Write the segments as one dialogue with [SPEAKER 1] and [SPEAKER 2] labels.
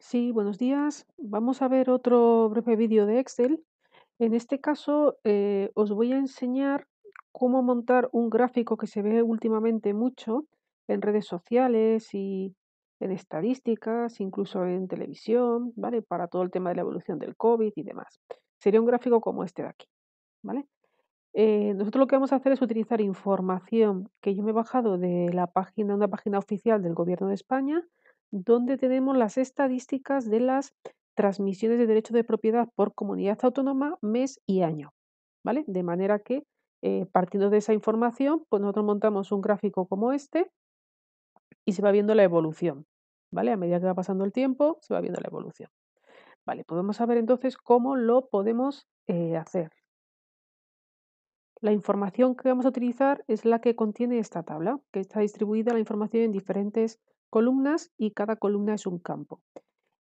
[SPEAKER 1] Sí, buenos días. Vamos a ver otro breve vídeo de Excel. En este caso, eh, os voy a enseñar cómo montar un gráfico que se ve últimamente mucho en redes sociales y en estadísticas, incluso en televisión, ¿vale? Para todo el tema de la evolución del COVID y demás. Sería un gráfico como este de aquí, ¿vale? Eh, nosotros lo que vamos a hacer es utilizar información que yo me he bajado de la página, una página oficial del Gobierno de España, donde tenemos las estadísticas de las transmisiones de derechos de propiedad por comunidad autónoma, mes y año. ¿Vale? De manera que, eh, partiendo de esa información, pues nosotros montamos un gráfico como este y se va viendo la evolución. ¿Vale? A medida que va pasando el tiempo, se va viendo la evolución. Vale, podemos pues saber entonces cómo lo podemos eh, hacer. La información que vamos a utilizar es la que contiene esta tabla, que está distribuida la información en diferentes columnas y cada columna es un campo.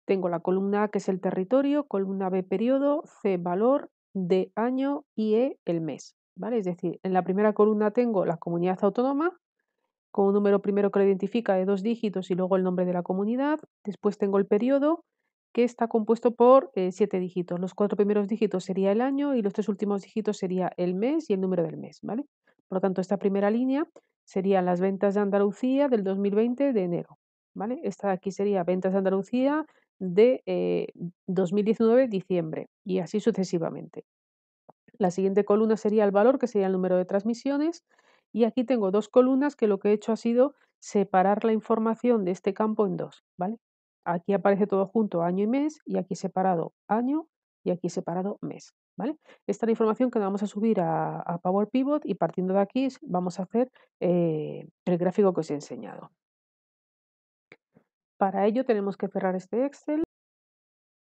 [SPEAKER 1] Tengo la columna A que es el territorio, columna B periodo, C valor, D año y E el mes. ¿vale? Es decir, en la primera columna tengo la comunidad autónoma, con un número primero que lo identifica de dos dígitos y luego el nombre de la comunidad. Después tengo el periodo, que está compuesto por eh, siete dígitos. Los cuatro primeros dígitos sería el año y los tres últimos dígitos sería el mes y el número del mes. ¿vale? Por lo tanto, esta primera línea serían las ventas de Andalucía del 2020 de enero. ¿vale? Esta de aquí sería ventas de Andalucía de 2019, eh, diciembre, y así sucesivamente. La siguiente columna sería el valor, que sería el número de transmisiones, y aquí tengo dos columnas que lo que he hecho ha sido separar la información de este campo en dos, ¿vale? Aquí aparece todo junto año y mes, y aquí separado año y aquí separado mes. Esta es la información que vamos a subir a, PowerPivot Power Pivot y partiendo de aquí vamos a hacer eh, el gráfico que os he enseñado. Para ello tenemos que cerrar este Excel.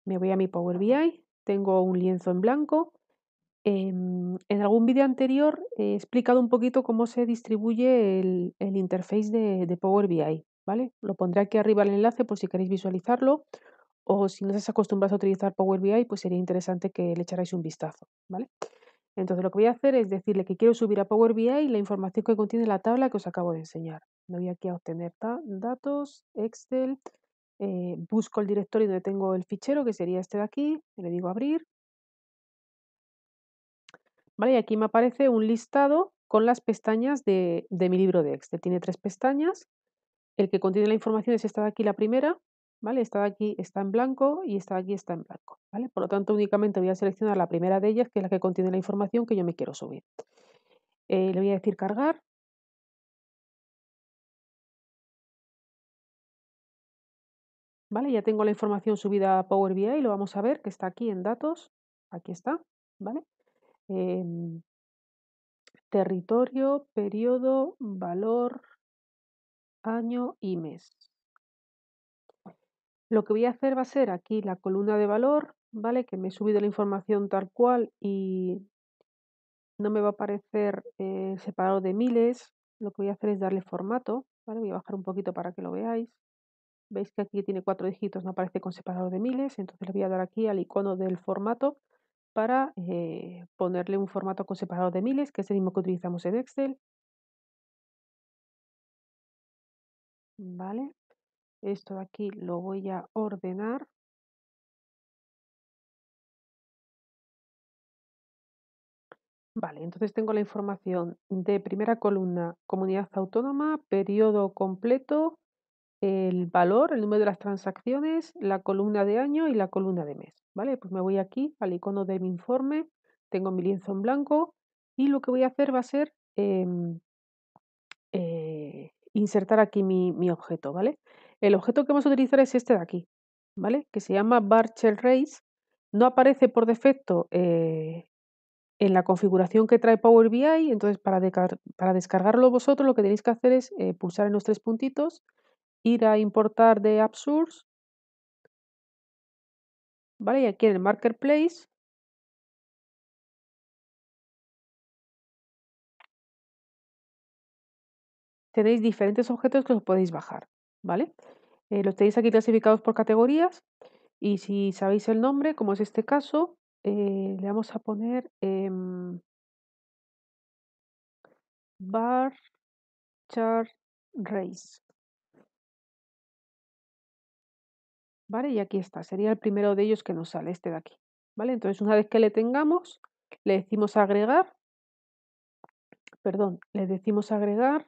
[SPEAKER 1] Me voy a mi Power BI, tengo un lienzo en blanco. Em, en algún vídeo anterior he explicado un poquito cómo se distribuye el, interface de, Power BI. ¿Vale? Lo pondré aquí arriba el enlace por si queréis visualizarlo o si no estás acostumbrado a utilizar Power BI, pues sería interesante que le echarais un vistazo, ¿vale? Entonces lo que voy a hacer es decirle que quiero subir a Power BI la información que contiene la tabla que os acabo de enseñar. Me voy aquí a obtener datos, Excel, eh, busco el directorio donde tengo el fichero, que sería este de aquí, le digo abrir. Vale, y aquí me aparece un listado con las pestañas de, de mi libro de Excel. Tiene tres pestañas. El que contiene la información es esta de aquí, la primera, ¿vale? Esta de aquí está en blanco y esta de aquí está en blanco, ¿vale? Por lo tanto, únicamente voy a seleccionar la
[SPEAKER 2] primera de ellas, que es la que contiene la información que yo me quiero subir. Eh, le voy a decir cargar. ya tengo la información subida a Power BI, lo vamos a ver, que está aquí en datos, aquí está, ¿vale? Em, territorio, periodo, valor, año y mes,
[SPEAKER 1] lo que voy a hacer va a ser aquí la columna de valor, ¿vale? Que me he subido la información tal cual y no me va a aparecer eh, separado de miles. Lo que voy a hacer es darle formato, ¿vale? Voy a bajar un poquito para que lo veáis. Veis que aquí tiene cuatro dígitos, no aparece con separado de miles, entonces le voy a dar aquí al icono del formato para eh, ponerle un formato con separado de miles, que es el mismo que utilizamos en Excel.
[SPEAKER 2] Vale. Esto de aquí lo voy a ordenar. Vale, entonces tengo la información de primera columna,
[SPEAKER 1] comunidad autónoma, periodo completo, el valor, el número de las transacciones, la columna de año y la columna de mes. Vale, pues me voy aquí al icono de mi informe, tengo mi lienzo en blanco y lo que voy a hacer va a ser em, eh, insertar aquí mi, mi objeto, ¿vale? El objeto que vamos a utilizar es este de aquí, ¿vale? Que se llama Barchel Race. No aparece por defecto eh, en la configuración que trae Power BI, entonces para, descargarlo vosotros lo que tenéis que hacer es eh, pulsar en los tres puntitos, ir a importar de AppSource.
[SPEAKER 2] ¿vale? Y aquí en el Marketplace tenéis diferentes objetos que os podéis bajar. ¿vale? Eh, los tenéis aquí
[SPEAKER 1] clasificados por categorías y si sabéis el nombre, como es este caso, eh, le
[SPEAKER 2] vamos a poner em, bar chart race. ¿Vale? Y aquí está, sería el primero de ellos que nos sale, este de aquí. ¿Vale? Entonces, una vez que le
[SPEAKER 1] tengamos, le decimos agregar, perdón, le decimos agregar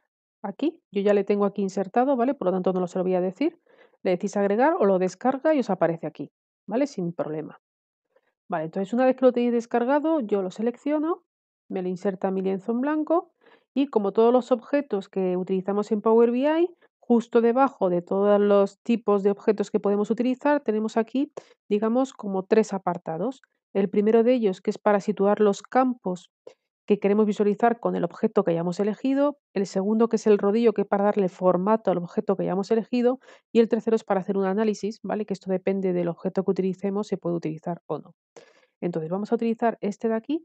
[SPEAKER 1] aquí, yo ya le tengo aquí insertado, ¿vale? Por lo tanto no lo se lo voy a decir. Le decís agregar o lo descarga y os aparece aquí, ¿vale? Sin problema. Vale, entonces una vez que lo tenéis descargado, yo lo selecciono, me lo inserta mi lienzo en blanco y como todos los objetos que utilizamos en Power BI, justo debajo de todos los tipos de objetos que podemos utilizar, tenemos aquí, digamos, como tres apartados. El primero de ellos, que es para situar los campos que queremos visualizar con el objeto que hayamos elegido, el segundo que es el rodillo que es para darle formato al objeto que hayamos elegido y el tercero es para hacer un análisis, ¿vale? Que esto depende del objeto que utilicemos, se puede utilizar o no. Entonces vamos a utilizar este de aquí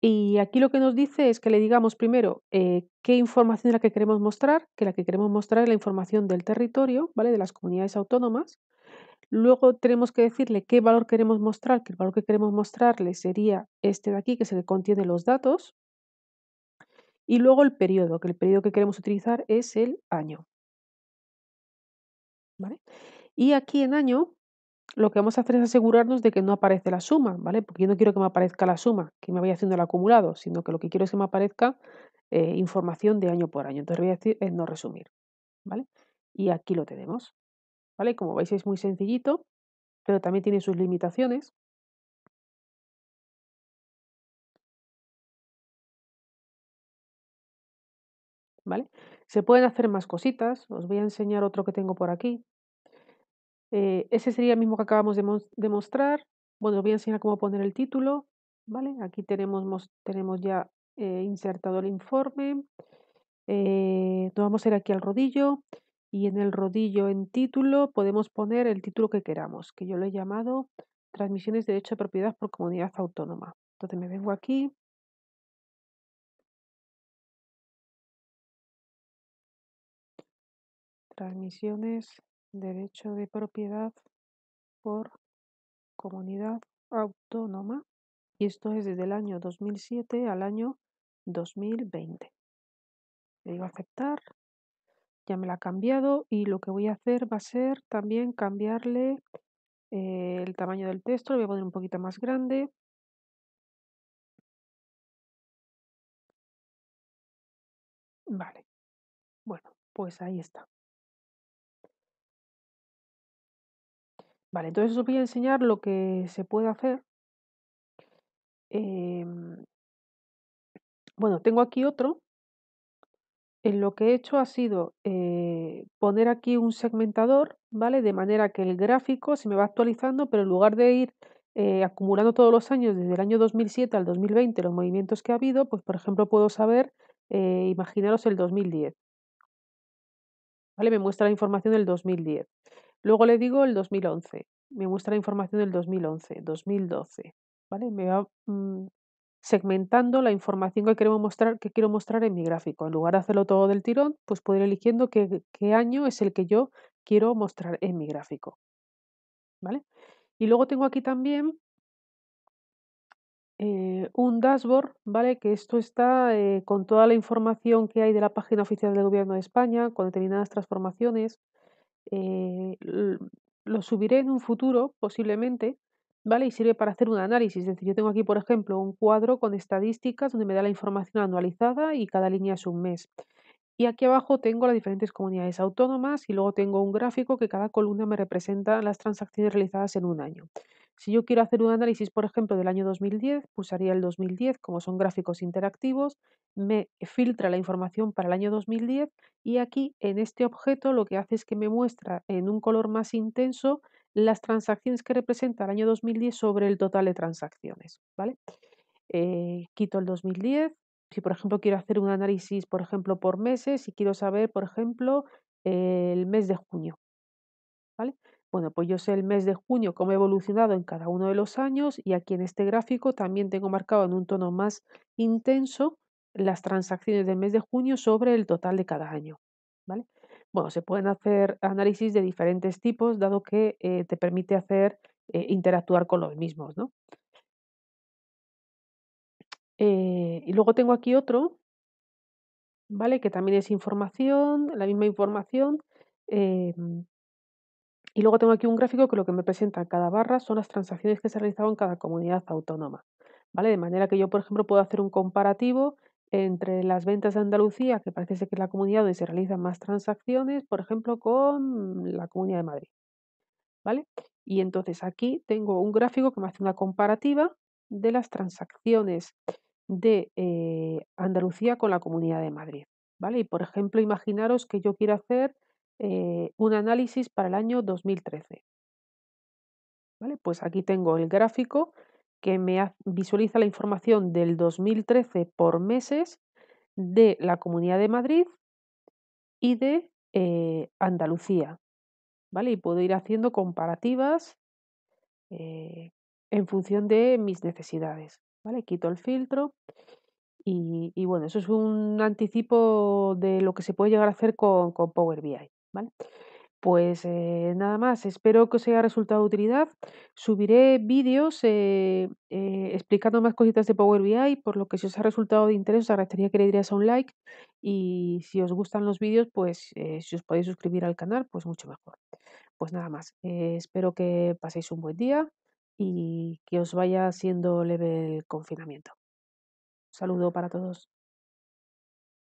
[SPEAKER 1] y aquí lo que nos dice es que le digamos primero eh, qué información es la que queremos mostrar, que la que queremos mostrar es la información del territorio, ¿vale? De las comunidades autónomas. Luego tenemos que decirle qué valor queremos mostrar, que el valor que queremos mostrarle sería este de aquí, que se le contiene los datos. Y luego el periodo, que el periodo que queremos utilizar es el año. Y aquí en año lo que vamos a hacer es asegurarnos de que no aparece la suma, ¿vale? Porque yo no quiero que me aparezca la suma, que me vaya haciendo el acumulado, sino que lo que quiero es que me aparezca eh, información de año por año. Entonces voy a decir eh, no resumir, ¿vale? Y aquí lo tenemos.
[SPEAKER 2] ¿vale? Como veis es muy sencillito, pero también tiene sus limitaciones. ¿Vale? Se pueden hacer más cositas, os voy a enseñar otro que tengo por aquí.
[SPEAKER 1] Eh, ese sería el mismo que acabamos de, mostrar. Bueno, os voy a enseñar cómo poner el título, ¿vale? Aquí tenemos, tenemos ya eh, insertado el informe. Eh, nos vamos a ir aquí al rodillo y en el rodillo en título podemos poner el título que queramos, que yo lo he llamado transmisiones de derecho de propiedad
[SPEAKER 2] por comunidad autónoma. Entonces me vengo aquí. Transmisiones derecho de propiedad por comunidad autónoma.
[SPEAKER 1] Y esto es desde el año 2007 al año 2020. Le digo aceptar ya me la ha cambiado y lo que voy a hacer va a
[SPEAKER 2] ser también cambiarle eh, el tamaño del texto, lo voy a poner un poquito más grande. Vale, bueno, pues ahí está. Vale, entonces os voy a enseñar lo que se puede hacer. Em, bueno, tengo aquí otro
[SPEAKER 1] en lo que he hecho ha sido eh, poner aquí un segmentador, ¿vale? De manera que el gráfico se me va actualizando, pero en lugar de ir eh, acumulando todos los años, desde el año 2007 al 2020, los movimientos que ha habido, pues por ejemplo puedo saber, eh, imaginaros el 2010, ¿vale? Me muestra la información del 2010. Luego le digo el 2011, me muestra la información del 2011, 2012, ¿vale? Me va, mm, segmentando la información que, queremos mostrar, que quiero mostrar en mi gráfico. En lugar de hacerlo todo del tirón, pues puedo ir eligiendo qué, año es el que yo quiero mostrar en mi gráfico. ¿Vale? Y luego tengo aquí también eh, un dashboard, ¿vale? Que esto está eh, con toda la información que hay de la página oficial del Gobierno de España, con determinadas transformaciones. Eh, lo subiré en un futuro, posiblemente, ¿vale? Y sirve para hacer un análisis. Es decir, yo tengo aquí, por ejemplo, un cuadro con estadísticas donde me da la información anualizada y cada línea es un mes. Y aquí abajo tengo las diferentes comunidades autónomas y luego tengo un gráfico que cada columna me representa las transacciones realizadas en un año. Si yo quiero hacer un análisis, por ejemplo, del año 2010, pulsaría el 2010, como son gráficos interactivos, me filtra la información para el año 2010 y aquí en este objeto lo que hace es que me muestra en un color más intenso las transacciones que representa el año 2010 sobre el total de transacciones. ¿vale? Eh, quito el 2010. Si, por ejemplo, quiero hacer un análisis, por ejemplo, por meses y quiero saber, por ejemplo, el mes de junio. ¿vale? Bueno, pues yo sé el mes de junio cómo ha evolucionado en cada uno de los años y aquí en este gráfico también tengo marcado en un tono más intenso las transacciones del mes de junio sobre el total de cada año. ¿vale? bueno, se pueden hacer análisis de diferentes tipos, dado que eh, te permite hacer eh, interactuar con los mismos, ¿no? Eh, y luego tengo aquí otro, ¿vale? Que también es información, la misma información. Em, y luego tengo aquí un gráfico que lo que me presenta cada barra son las transacciones que se realizaban en cada comunidad autónoma, ¿vale? De manera que yo, por ejemplo, puedo hacer un comparativo entre las ventas de Andalucía, que parece que es la comunidad donde se realizan más transacciones, por ejemplo, con la Comunidad de Madrid. ¿Vale? Y entonces aquí tengo un gráfico que me hace una comparativa de las transacciones de eh, Andalucía con la Comunidad de Madrid. ¿Vale? Y por ejemplo, imaginaros que yo quiero hacer eh, un análisis para el año 2013. ¿Vale? Pues aquí tengo el gráfico que me visualiza la información del 2013 por meses de la Comunidad de Madrid y de eh, Andalucía. ¿Vale? Y puedo ir haciendo comparativas eh, en función de mis necesidades. ¿Vale? Quito el filtro. Y, bueno, eso es un anticipo de lo que se puede llegar a hacer con, con Power BI. ¿vale? Pues eh, nada más, espero que os haya resultado de utilidad. Subiré vídeos eh, eh, explicando más cositas de Power BI, por lo que si os ha resultado de interés os agradecería que le dierais un like y si os gustan los vídeos, pues si os podéis suscribir al canal, pues mucho mejor. Pues nada más, espero que paséis un buen día y que os vaya
[SPEAKER 2] siendo leve el confinamiento. Un saludo para todos.